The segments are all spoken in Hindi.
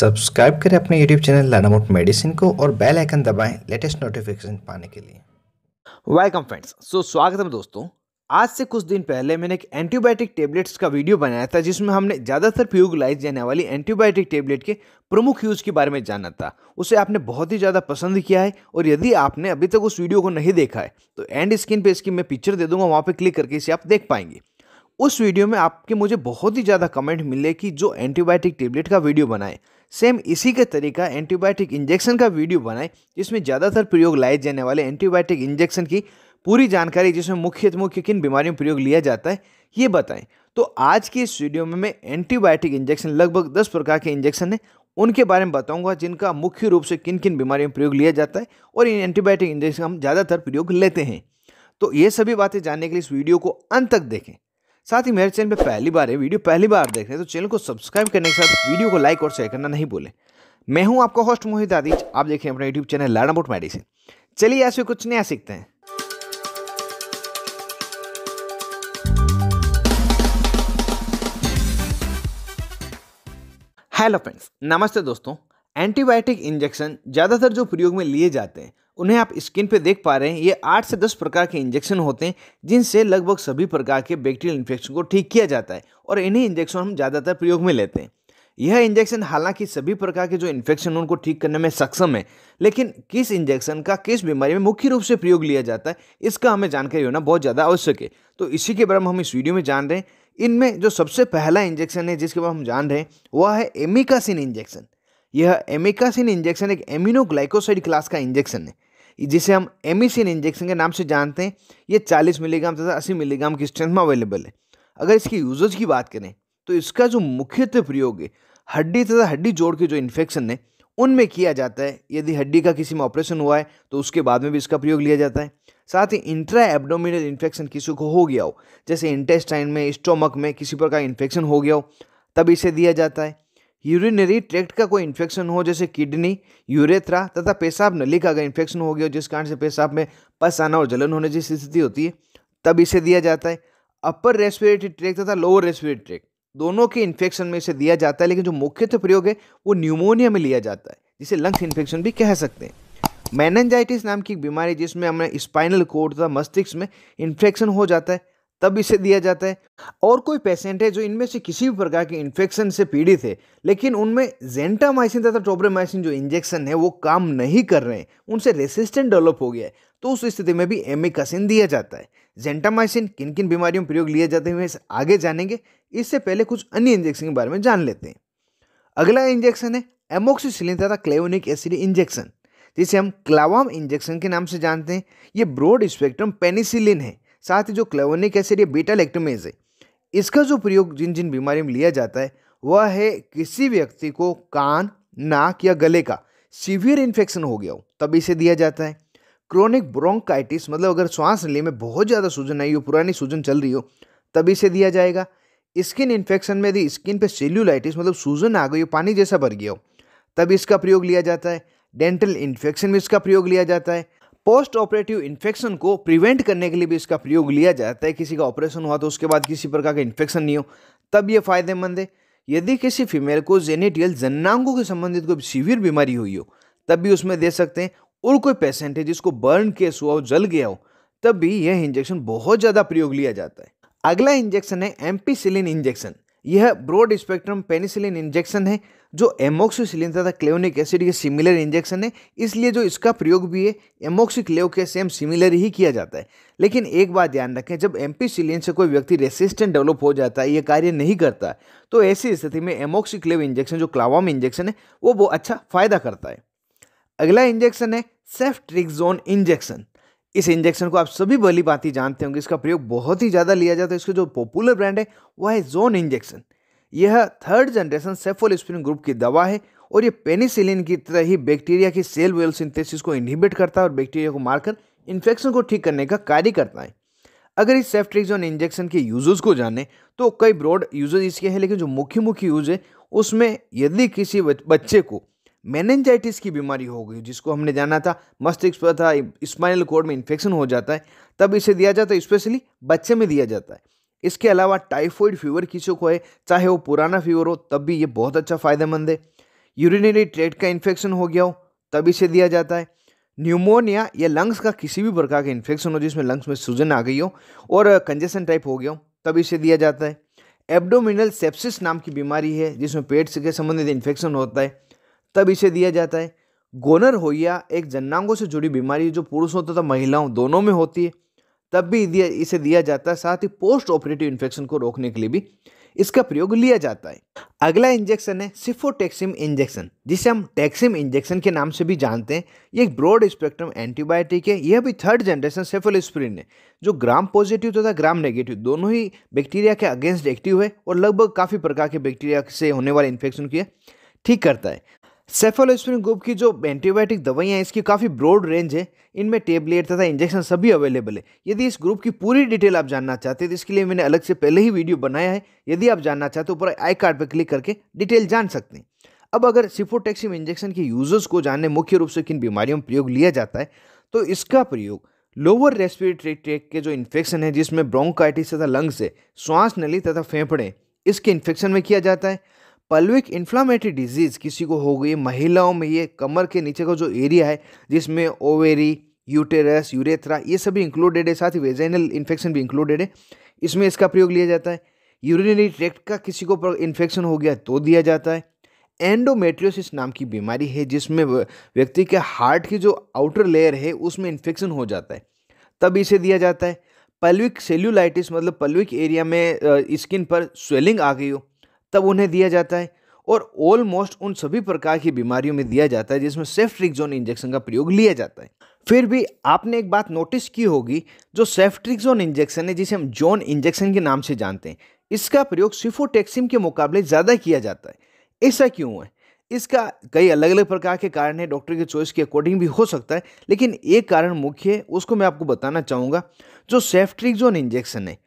सब्सक्राइब करें अपने यूट्यूब चैनल लर्न मेडिसिन को और बेल आइकन दबाएं लेटेस्ट नोटिफिकेशन पाने के लिए वेलकम फ्रेंड्स सो स्वागत है दोस्तों आज से कुछ दिन पहले मैंने एक एंटीबायोटिक टेबलेट्स का वीडियो बनाया था जिसमें हमने ज़्यादातर प्यूगलाइज जाने वाली एंटीबायोटिक टेबलेट के प्रमुख यूज़ के बारे में जाना था उसे आपने बहुत ही ज़्यादा पसंद किया है और यदि आपने अभी तक उस वीडियो को नहीं देखा है तो एंड स्क्रीन पर इसकी मैं पिक्चर दे दूंगा वहाँ पर क्लिक करके इसे आप देख पाएंगे उस वीडियो में आपके मुझे बहुत ही ज़्यादा कमेंट मिले कि जो एंटीबायोटिक टेबलेट का वीडियो बनाए सेम इसी के तरीका एंटीबायोटिक इंजेक्शन का वीडियो बनाए जिसमें ज़्यादातर प्रयोग लाए जाने वाले एंटीबायोटिक इंजेक्शन की पूरी जानकारी जिसमें मुख्य मुख्य किन बीमारियों में प्रयोग लिया जाता है ये बताएं तो आज की इस वीडियो में मैं एंटीबायोटिक इंजेक्शन लगभग दस प्रकार के इंजेक्शन हैं उनके बारे में बताऊंगा जिनका मुख्य रूप से किन किन बीमारियों में प्रयोग लिया जाता है और इन एंटीबायोटिक इंजेक्शन हम ज़्यादातर प्रयोग लेते हैं तो ये सभी बातें जानने के लिए इस वीडियो को अंत तक देखें साथ ही मेरे चैनल पर पहली बार है वीडियो पहली बार देख रहे हैं तो चैनल को सब्सक्राइब करने के साथ वीडियो को लाइक और शेयर करना नहीं भूलें मैं हूं आपका होस्ट मोहित आदित्य आप देखें अपना YouTube channel learn about medicine चलिए ऐसे कुछ नया सीखते हैं हेलो फ्रेंड्स नमस्ते दोस्तों एंटीबायोटिक इंजेक्शन ज़्यादातर जो प्रयोग में लिए जाते हैं उन्हें आप स्किन पे देख पा रहे हैं ये आठ से दस प्रकार के इंजेक्शन होते हैं जिनसे लगभग सभी प्रकार के बैक्टीरियल इन्फेक्शन को ठीक किया जाता है और इन्हीं इंजेक्शन हम ज़्यादातर प्रयोग में लेते हैं यह इंजेक्शन हालांकि सभी प्रकार के जो इन्फेक्शन उनको ठीक करने में सक्षम है लेकिन किस इंजेक्शन का किस बीमारी में मुख्य रूप से प्रयोग लिया जाता है इसका हमें जानकारी होना बहुत ज़्यादा आवश्यक है तो इसी के बारे में हम इस वीडियो में जान रहे हैं इनमें जो सबसे पहला इंजेक्शन है जिसके बारे में हम जान रहे हैं वह है एमिकासिन इंजेक्शन यह एमिकासिन इंजेक्शन एक एम्यूनोग्लाइकोसाइड क्लास का इंजेक्शन है जिसे हम एमिसिन इंजेक्शन के नाम से जानते हैं ये 40 मिलीग्राम तथा 80 मिलीग्राम की स्ट्रेंथ में अवेलेबल है अगर इसकी यूजेज की बात करें तो इसका जो मुख्यतः प्रयोग है हड्डी तथा हड्डी जोड़ के जो इन्फेक्शन है उनमें किया जाता है यदि हड्डी का किसी में ऑपरेशन हुआ है तो उसके बाद में भी इसका प्रयोग लिया जाता है साथ ही इंट्रा एब्डोमिनल इन्फेक्शन किसी को हो गया हो जैसे इंटेस्टाइन में स्टोमक में किसी प्रकार इन्फेक्शन हो गया हो तब इसे दिया जाता है यूरिनरी ट्रैक्ट का कोई इन्फेक्शन हो जैसे किडनी यूरेथ्रा तथा पेशाब नली का अगर इन्फेक्शन हो गया हो जिस कारण से पेशाब में पस आना और जलन होने जैसी स्थिति होती है तब इसे दिया जाता है अपर रेस्पिरेटरी ट्रैक तथा लोअर रेस्पिरेटरी ट्रैक दोनों के इन्फेक्शन में इसे दिया जाता है लेकिन जो मुख्यतः तो प्रयोग है वो न्यूमोनिया में लिया जाता है जिसे लंग्स इन्फेक्शन भी कह सकते हैं मैनजाइटिस नाम की एक बीमारी जिसमें हमें स्पाइनल कोड तथा मस्तिष्क में इन्फेक्शन हो जाता है तब इसे दिया जाता है और कोई पेशेंट है जो इनमें से किसी भी प्रकार के इन्फेक्शन से पीड़ित है लेकिन उनमें जेंटामाइसिन तथा टोब्रेमाइसिन जो इंजेक्शन है वो काम नहीं कर रहे हैं उनसे रेसिस्टेंट डेवलप हो गया है तो उस स्थिति में भी एमिकासिन दिया जाता है जेंटामाइसिन किन किन बीमारियों में प्रयोग लिए जाते हैं आगे जानेंगे इससे पहले कुछ अन्य इंजेक्शन के बारे में जान लेते हैं अगला इंजेक्शन है एमोक्सीसिलिन तथा क्लेवनिक एसिड इंजेक्शन जिसे हम क्लावाम इंजेक्शन के नाम से जानते हैं ये ब्रॉड स्पेक्ट्रम पेनिसिलिन है साथ ही जो क्लेवोनिक एसिड या बीटा लेक्टोमेज है इसका जो प्रयोग जिन जिन बीमारियों में लिया जाता है वह है किसी व्यक्ति को कान नाक या गले का सीवियर इन्फेक्शन हो गया हो तब इसे दिया जाता है क्रोनिक ब्रोंकाइटिस मतलब अगर श्वास नली में बहुत ज़्यादा सूजन आई हो पुरानी सूजन चल रही हो तब इसे दिया जाएगा स्किन इन्फेक्शन में यदि स्किन पे सेल्यूलाइटिस मतलब सूजन आ गई हो पानी जैसा भर गया हो तब इसका प्रयोग लिया जाता है डेंटल इन्फेक्शन में इसका प्रयोग लिया जाता है पोस्ट ऑपरेटिव इन्फेक्शन को प्रिवेंट करने के लिए भी इसका प्रयोग लिया जाता है किसी का ऑपरेशन हुआ तो उसके बाद किसी प्रकार का इन्फेक्शन नहीं हो तब ये फायदेमंद है यदि किसी फीमेल को जेनेटियल जन्नांगों के संबंधित कोई सीवियर बीमारी हुई हो तब भी उसमें दे सकते हैं और कोई पेशेंट है जिसको बर्न केस हुआ हो जल गया हो तब भी यह इंजेक्शन बहुत ज़्यादा प्रयोग लिया जाता है अगला इंजेक्शन है एम्पीसिलिन इंजेक्शन यह ब्रॉड स्पेक्ट्रम पेनिसिलिन इंजेक्शन है जो एमोक्सिसिलिन तथा क्लेनिक एसिड के सिमिलर इंजेक्शन है इसलिए जो इसका प्रयोग भी है एमोक्सिक्लेव के सेम सिमिलर ही किया जाता है लेकिन एक बात ध्यान रखें जब एम्पीसिलिन से कोई व्यक्ति रेसिस्टेंट डेवलप हो जाता है यह कार्य नहीं करता तो ऐसी स्थिति में एमोक्सिक्लेव इंजेक्शन जो क्लावाम इंजेक्शन है वो बहुत अच्छा फायदा करता है अगला इंजेक्शन है सेफ्ट्रिक्जोन इंजेक्शन इस इंजेक्शन को आप सभी भली बात जानते होंगे इसका प्रयोग बहुत ही ज़्यादा लिया जाता है इसका जो पॉपुलर ब्रांड है वह है जोन इंजेक्शन यह थर्ड जनरेशन स्प्रिन ग्रुप की दवा है और ये पेनिसिलिन की तरह ही बैक्टीरिया की सेल वेल सिंथेसिस को इनहिबिट करता है और बैक्टीरिया को मारकर इन्फेक्शन को ठीक करने का कार्य करता है अगर इस जोन इंजेक्शन के यूजर्स को जानें तो कई ब्रॉड यूजर्स इसके हैं लेकिन जो मुख्य मुख्य यूज है उसमें यदि किसी बच्चे को मैनेंजाइटिस की बीमारी हो गई जिसको हमने जाना था मस्तिष्क पर था स्पाइनल कोड में इन्फेक्शन हो जाता है तब इसे दिया जाता है स्पेशली बच्चे में दिया जाता है इसके अलावा टाइफॉइड फीवर किसी को है चाहे वो पुराना फीवर हो तब भी ये बहुत अच्छा फ़ायदेमंद है यूरिनरी ट्रेड का इन्फेक्शन हो गया हो तब इसे दिया जाता है न्यूमोनिया या लंग्स का किसी भी प्रकार का इन्फेक्शन हो जिसमें लंग्स में सूजन आ गई हो और कंजेशन टाइप हो गया हो तब इसे दिया जाता है एब्डोमिनल सेप्सिस नाम की बीमारी है जिसमें पेट से के संबंधित इन्फेक्शन होता है तब इसे दिया जाता है गोनर होइया एक जन्नांगों से जुड़ी बीमारी जो पुरुषों तथा तो महिलाओं दोनों में होती है तब भी दिया इसे दिया जाता है साथ ही पोस्ट ऑपरेटिव इन्फेक्शन को रोकने के लिए भी इसका प्रयोग लिया जाता है अगला इंजेक्शन है सिफोटेक्सिम इंजेक्शन जिसे हम टैक्सिम इंजेक्शन के नाम से भी जानते हैं ये एक ब्रॉड स्पेक्ट्रम एंटीबायोटिक है यह भी थर्ड जनरेशन सेफेलोस्प्रिन है जो ग्राम पॉजिटिव तथा ग्राम नेगेटिव दोनों ही बैक्टीरिया के अगेंस्ट एक्टिव है और लगभग काफ़ी प्रकार के बैक्टीरिया से होने वाले इन्फेक्शन की ठीक करता है सेफोलोस्पिन ग्रुप की जो एंटीबायोटिक दवाइयाँ हैं इसकी काफ़ी ब्रॉड रेंज है इनमें टेबलेट तथा इंजेक्शन सभी अवेलेबल है यदि इस ग्रुप की पूरी डिटेल आप जानना चाहते हैं तो इसके लिए मैंने अलग से पहले ही वीडियो बनाया है यदि आप जानना चाहते हो ऊपर आई कार्ड पर क्लिक करके डिटेल जान सकते हैं अब अगर सिफोटेक्सिम इंजेक्शन के यूजर्स को जानने मुख्य रूप से किन बीमारियों में प्रयोग लिया जाता है तो इसका प्रयोग लोअर रेस्पिरेटरी ट्रैक के जो इन्फेक्शन है जिसमें ब्रोंकाइटिस तथा लंग्स है श्वास नली तथा फेफड़े इसके इन्फेक्शन में किया जाता है पल्विक इन्फ्लामेटरी डिजीज़ किसी को हो गई महिलाओं में ये कमर के नीचे का जो एरिया है जिसमें ओवेरी यूटेरस यूरेथ्रा ये सभी इंक्लूडेड है साथ ही वेजाइनल इन्फेक्शन भी इंक्लूडेड है इसमें इसका प्रयोग लिया जाता है यूरिनरी ट्रैक्ट का किसी को इन्फेक्शन हो गया तो दिया जाता है एंडोमेट्रियोसिस नाम की बीमारी है जिसमें व्यक्ति के हार्ट की जो आउटर लेयर है उसमें इन्फेक्शन हो जाता है तब इसे दिया जाता है पल्विक सेल्यूलाइटिस मतलब पल्विक एरिया में स्किन पर स्वेलिंग आ गई हो तब उन्हें दिया जाता है और ऑलमोस्ट उन सभी प्रकार की बीमारियों में दिया जाता है जिसमें जोन इंजेक्शन का प्रयोग लिया जाता है फिर भी आपने एक बात नोटिस की होगी जो जोन इंजेक्शन है जिसे हम जोन इंजेक्शन के नाम से जानते हैं इसका प्रयोग सिफोटेक्सिम के मुकाबले ज़्यादा किया जाता है ऐसा क्यों है इसका कई अलग अलग प्रकार के कारण है डॉक्टर के चॉइस के अकॉर्डिंग भी हो सकता है लेकिन एक कारण मुख्य है उसको मैं आपको बताना चाहूँगा जो जोन इंजेक्शन है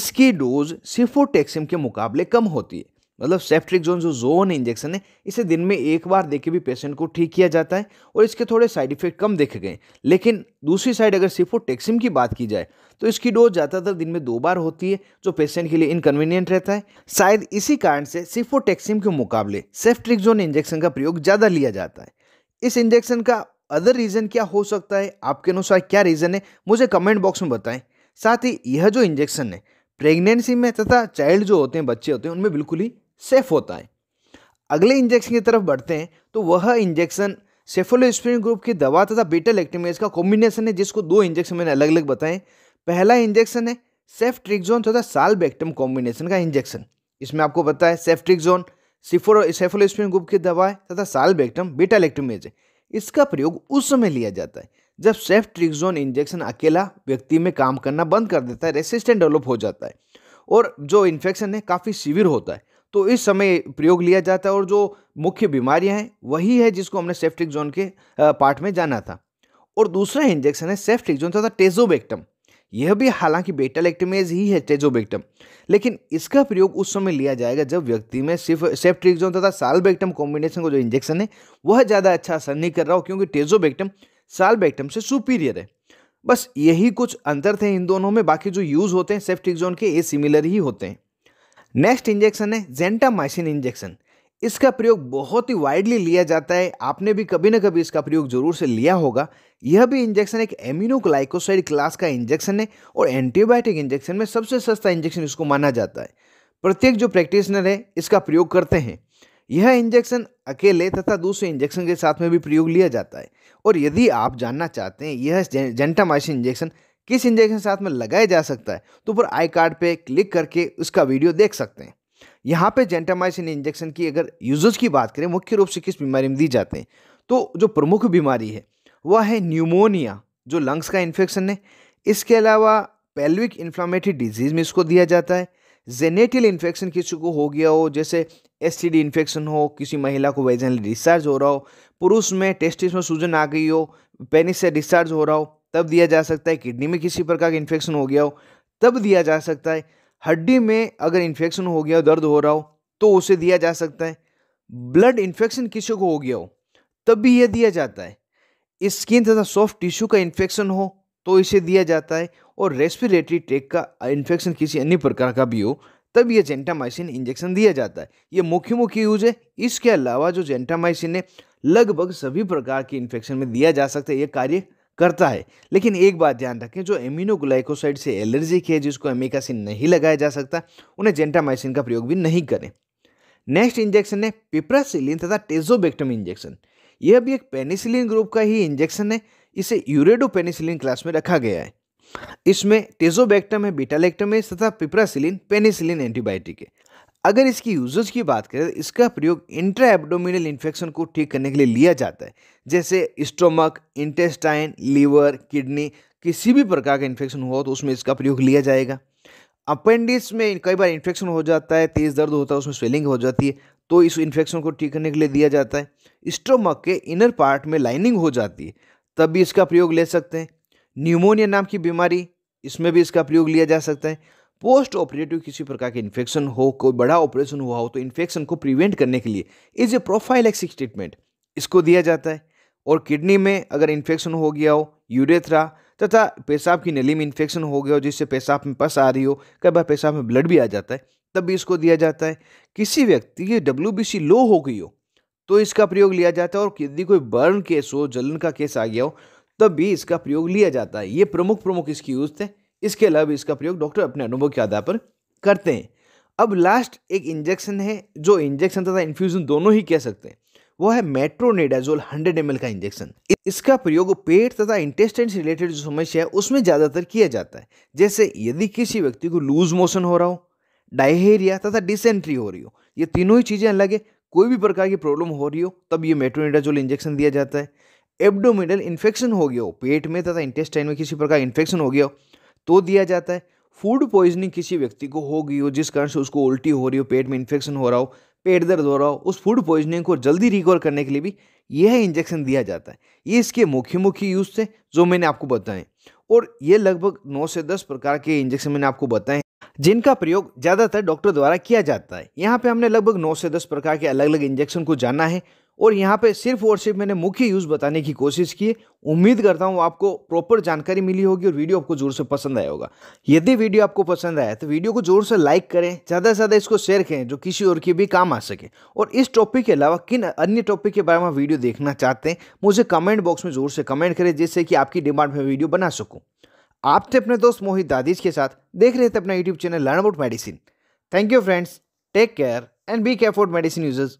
इसकी डोज सिफोटेक्सिम के मुकाबले कम होती है मतलब सेफ्ट्रिक जोन जो जोन इंजेक्शन है इसे दिन में एक बार देके भी पेशेंट को ठीक किया जाता है और इसके थोड़े साइड इफेक्ट कम देखे गए लेकिन दूसरी साइड अगर सिफोटेक्सिम की बात की जाए तो इसकी डोज ज़्यादातर दिन में दो बार होती है जो पेशेंट के लिए इनकन्वीनियंट रहता है शायद इसी कारण से सिफोटेक्सिम के मुकाबले सेफ्ट्रिक जोन इंजेक्शन का प्रयोग ज़्यादा लिया जाता है इस इंजेक्शन का अदर रीज़न क्या हो सकता है आपके अनुसार क्या रीज़न है मुझे कमेंट बॉक्स में बताएं साथ ही यह जो इंजेक्शन है प्रेगनेंसी में तथा चाइल्ड जो होते हैं बच्चे होते हैं उनमें बिल्कुल ही सेफ होता है अगले इंजेक्शन की तरफ बढ़ते हैं तो वह इंजेक्शन सेफोलोस्पिन ग्रुप की दवा तथा बीटा लैक्टमेज का कॉम्बिनेशन है जिसको दो इंजेक्शन मैंने अलग अलग बताएं पहला इंजेक्शन है सेफ तथा साल बैक्टम कॉम्बिनेशन का इंजेक्शन इसमें आपको पता है सेफ ट्रिक्जोन सेफोलोस्पिन ग्रुप की दवा है तथा साल बैक्टम बीटा लैक्टमेज है इसका प्रयोग उस समय लिया जाता है जब सेफ इंजेक्शन अकेला व्यक्ति में काम करना बंद कर देता है रेसिस्टेंट डेवलप हो जाता है और जो इन्फेक्शन है काफ़ी सिविर होता है तो इस समय प्रयोग लिया जाता है और जो मुख्य बीमारियां हैं वही है जिसको हमने सेफ्टिक जोन के पार्ट में जाना था और दूसरा इंजेक्शन है सेफ्टिक जोन तथा टेजोबेक्टम यह भी हालांकि बेटा लैक्टमेज ही है टेजोबेक्टम लेकिन इसका प्रयोग उस समय लिया जाएगा जब व्यक्ति में सिर्फ जोन तथा सालबेक्टम कॉम्बिनेशन का जो इंजेक्शन है वह ज़्यादा अच्छा असर नहीं कर रहा हो क्योंकि टेजोबेक्टम सालबेक्टम से सुपीरियर है बस यही कुछ अंतर थे इन दोनों में बाकी जो यूज़ होते हैं जोन के ये सिमिलर ही होते हैं नेक्स्ट इंजेक्शन है जेंटामाइसिन इंजेक्शन इसका प्रयोग बहुत ही वाइडली लिया जाता है आपने भी कभी ना कभी इसका प्रयोग जरूर से लिया होगा यह भी इंजेक्शन एक एम्यूनोग्लाइकोसाइड क्लास का इंजेक्शन है और एंटीबायोटिक इंजेक्शन में सबसे सस्ता इंजेक्शन इसको माना जाता है प्रत्येक जो प्रैक्टिशनर है इसका प्रयोग करते हैं यह इंजेक्शन अकेले तथा दूसरे इंजेक्शन के साथ में भी प्रयोग लिया जाता है और यदि आप जानना चाहते हैं यह जेंटामाइसिन इंजेक्शन किस इंजेक्शन साथ में लगाया जा सकता है तो फिर आई कार्ड पर क्लिक करके उसका वीडियो देख सकते हैं यहाँ पे जेंटामाइसिन इंजेक्शन की अगर यूजेज की बात करें मुख्य रूप से किस बीमारी में दी जाते हैं तो जो प्रमुख बीमारी है वह है न्यूमोनिया जो लंग्स का इन्फेक्शन है इसके अलावा पेल्विक इन्फ्लामेटरी डिजीज़ में इसको दिया जाता है जेनेटियल इन्फेक्शन किसी को हो गया हो जैसे एस इन्फेक्शन हो किसी महिला को वेजनली डिस्चार्ज हो रहा हो पुरुष में टेस्टिस में सूजन आ गई हो पेनिस से डिस्चार्ज हो रहा हो तब दिया जा सकता है किडनी में किसी प्रकार का इन्फेक्शन हो गया हो तब दिया जा सकता है हड्डी में अगर इन्फेक्शन हो गया हो दर्द हो रहा हो तो उसे दिया जा सकता है ब्लड इन्फेक्शन किसी को हो गया हो तब भी यह दिया जाता है स्किन तथा सॉफ्ट टिश्यू का इन्फेक्शन हो तो इसे दिया जाता है और रेस्पिरेटरी ट्रेक का इन्फेक्शन किसी अन्य प्रकार का भी हो तब यह जेंटामाइसिन इंजेक्शन दिया जाता है ये मुख्य मुख्य यूज है इसके अलावा जो जेंटामाइसिन है लगभग सभी प्रकार के इन्फेक्शन में दिया जा सकता है यह कार्य करता है लेकिन एक बात ध्यान रखें जो एम्यूनोग्लाइकोसाइड से एलर्जिक है जिसको एमिकासिन नहीं लगाया जा सकता उन्हें जेंटामाइसिन का प्रयोग भी नहीं करें नेक्स्ट इंजेक्शन है पिप्रासिलिन तथा टेजोबेक्टम इंजेक्शन यह भी एक पेनिसिलिन ग्रुप का ही इंजेक्शन है इसे यूरेडो पेनिसिलिन क्लास में रखा गया है इसमें टेजोबैक्टम है बीटालेक्टम है तथा पिप्रासिलिन पेनिसिलिन एंटीबायोटिक है अगर इसकी यूजेज की बात करें तो इसका प्रयोग इंट्रा एबडोमिनल इन्फेक्शन को ठीक करने के लिए लिया जाता है जैसे स्टोमक इंटेस्टाइन लीवर किडनी किसी भी प्रकार का इन्फेक्शन हुआ तो उसमें इसका प्रयोग लिया जाएगा अपेंडिक्स में कई बार इन्फेक्शन हो जाता है तेज़ दर्द होता है उसमें स्वेलिंग हो जाती है तो इस इन्फेक्शन को ठीक करने के लिए दिया जाता है स्टोमक के इनर पार्ट में लाइनिंग हो जाती है तब भी इसका प्रयोग ले सकते हैं न्यूमोनिया नाम की बीमारी इसमें भी इसका प्रयोग लिया जा सकता है पोस्ट ऑपरेटिव किसी प्रकार के इन्फेक्शन हो कोई बड़ा ऑपरेशन हुआ हो तो इन्फेक्शन को प्रिवेंट करने के लिए is a prophylactic treatment इसको दिया जाता है और किडनी में अगर इन्फेक्शन हो गया हो यूरेथ्रा तथा पेशाब की नली में इन्फेक्शन हो गया हो जिससे पेशाब में पस आ रही हो कई बार पेशाब में ब्लड भी आ जाता है तब भी इसको दिया जाता है किसी व्यक्ति की डब्ल्यू लो हो गई हो तो इसका प्रयोग लिया जाता है और यदि कोई बर्न केस हो जलन का केस आ गया हो तब भी इसका प्रयोग लिया जाता है ये प्रमुख प्रमुख इसकी यूज थे इसके अलावा इसका प्रयोग डॉक्टर अपने अनुभव के आधार पर करते हैं अब लास्ट एक इंजेक्शन है जो इंजेक्शन तथा इन्फ्यूज़न दोनों ही कह सकते हैं वो है मेट्रोनेडाजोल 100 एम का इंजेक्शन इसका प्रयोग पेट तथा इंटेस्टेंट से रिलेटेड जो समस्या है उसमें ज़्यादातर किया जाता है जैसे यदि किसी व्यक्ति को लूज मोशन हो रहा हो डायहेरिया तथा डिसेंट्री हो रही हो ये तीनों ही चीज़ें अलग है कोई भी प्रकार की प्रॉब्लम हो रही हो तब ये मेट्रोनेडाजोल इंजेक्शन दिया जाता है एब्डोमिनल इन्फेक्शन हो गया हो पेट में तथा इंटेस्टाइन में किसी प्रकार इन्फेक्शन हो गया हो तो दिया जाता है फूड पॉइजनिंग किसी व्यक्ति को हो गई हो जिस कारण से उसको उल्टी हो रही हो पेट में इन्फेक्शन हो रहा हो पेट दर्द हो रहा हो उस फूड पॉइजनिंग को जल्दी रिकवर करने के लिए भी यह इंजेक्शन दिया जाता है ये इसके मुख्य मुख्य यूज़ थे जो मैंने आपको बताएं और ये लगभग नौ से दस प्रकार के इंजेक्शन मैंने आपको बताए जिनका प्रयोग ज़्यादातर डॉक्टर द्वारा किया जाता है यहाँ पे हमने लगभग नौ से दस प्रकार के अलग अलग इंजेक्शन को जाना है और यहाँ पे सिर्फ और सिर्फ मैंने मुख्य यूज़ बताने की कोशिश की उम्मीद करता हूँ आपको प्रॉपर जानकारी मिली होगी और वीडियो आपको ज़ोर से पसंद आया होगा यदि वीडियो आपको पसंद आया तो वीडियो को ज़ोर से लाइक करें ज़्यादा से ज़्यादा इसको शेयर करें जो किसी और के भी काम आ सके और इस टॉपिक के अलावा किन अन्य टॉपिक के बारे में वीडियो देखना चाहते हैं मुझे कमेंट बॉक्स में ज़ोर से कमेंट करें जिससे कि आपकी डिमांड में वीडियो बना सकूँ आप थे अपने दोस्त मोहित दादीज के साथ देख रहे थे अपना YouTube channel learn about medicine thank you friends take care and be care for medicine users